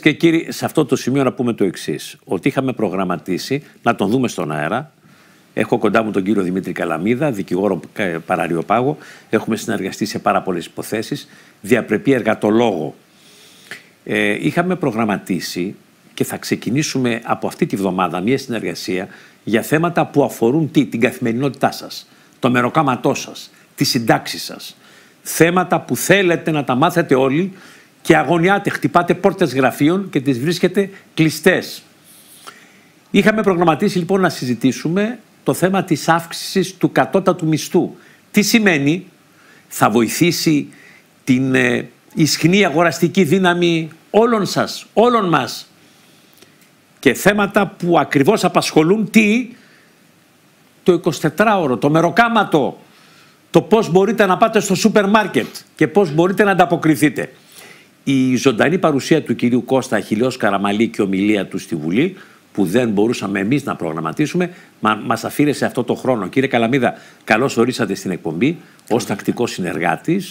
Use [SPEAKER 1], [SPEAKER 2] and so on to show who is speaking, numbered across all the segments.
[SPEAKER 1] και κύριοι, σε αυτό το σημείο να πούμε το εξής: Ότι είχαμε προγραμματίσει να τον δούμε στον αέρα. Έχω κοντά μου τον κύριο Δημήτρη Καλαμίδα, δικηγόρο ε, παραριοπάγο. Έχουμε συνεργαστεί σε πάρα πολλές υποθέσεις. Διαπρεπή εργατολόγο. Ε, είχαμε προγραμματίσει και θα ξεκινήσουμε από αυτή τη βδομάδα μια συνεργασία για θέματα που αφορούν την καθημερινότητά σας, το μεροκάματό σας, τις συντάξεις σας. Θέματα που θέλετε να τα μάθετε όλοι και αγωνιάτε, χτυπάτε πόρτες γραφείων και τις βρίσκετε κλειστές. Είχαμε προγραμματίσει λοιπόν να συζητήσουμε το θέμα της αύξησης του κατώτατου μισθού. Τι σημαίνει, θα βοηθήσει την ε, αγοραστική δύναμη όλων σας, όλων μας. Και θέματα που ακριβώς απασχολούν τι, το 24ωρο, το μεροκάματο, το πώς μπορείτε να πάτε στο σούπερ μάρκετ και πώς μπορείτε να ανταποκριθείτε η ζωντανή παρουσία του κυρίου Κώστα χιλίως Καραμαλή και ομιλία του στη Βουλή που δεν μπορούσαμε εμείς να προγραμματίσουμε μα, μας αφήρεσε αυτό το χρόνο. Κύριε Καλαμίδα, καλώς ορίσατε στην εκπομπή ως τακτικός συνεργάτης.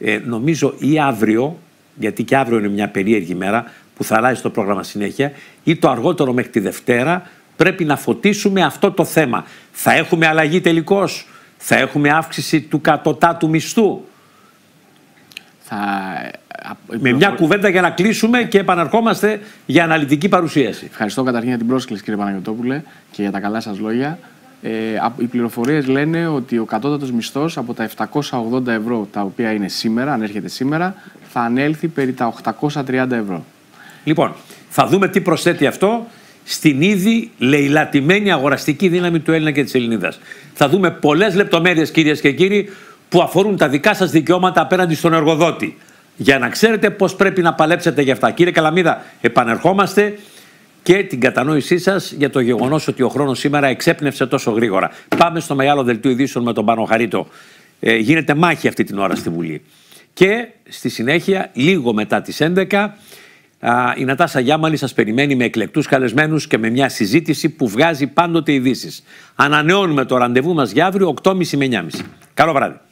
[SPEAKER 1] Ε, νομίζω ή αύριο, γιατί και αύριο είναι μια περίεργη μέρα που θα αλλάζει το πρόγραμμα συνέχεια ή το αργότερο μέχρι τη Δευτέρα πρέπει να φωτίσουμε αυτό το θέμα. Θα έχουμε αλλαγή τελικώς. θα έχουμε αύξηση του κατωτάτου μισθού. Θα με μια κουβέντα για να κλείσουμε και επαναρχόμαστε για αναλυτική παρουσίαση. Ευχαριστώ καταρχήν για την πρόσκληση, κύριε Παναγιοτόπουλε, και για τα καλά σας λόγια. Ε, οι πληροφορίες λένε ότι ο κατώτατος μισθός από τα 780 ευρώ, τα οποία είναι σήμερα, αν έρχεται σήμερα, θα ανέλθει περί τα 830 ευρώ. Λοιπόν, θα δούμε τι προσθέτει αυτό στην ήδη λαιλατημένη αγοραστική δύναμη του Έλληνα και της Ελληνίδας. Θα δούμε πολλές λεπτομέρειες, κυρίες και κύριοι, που αφορούν τα δικά σας δικαιώματα απέναντι στον εργοδότη για να ξέρετε πώς πρέπει να παλέψετε για αυτά. Κύριε Καλαμίδα, επανερχόμαστε και την κατανόησή σας για το γεγονός ότι ο χρόνος σήμερα εξέπνευσε τόσο γρήγορα. Πάμε στο μεγάλο δελτίο ειδήσεων με τον Πάνο Χαρίτο. Ε, γίνεται μάχη αυτή την ώρα στη Βουλή. Και στη συνέχεια, λίγο μετά τις 11, η Νατάσα Γιάμαλη σας περιμένει με εκλεκτούς καλεσμένους και με μια συζήτηση που βγάζει πάντοτε ειδήσεις. Ανανεώνουμε το ραντεβού μας για αύριο 8.30 με 9.30. Καλό βράδυ.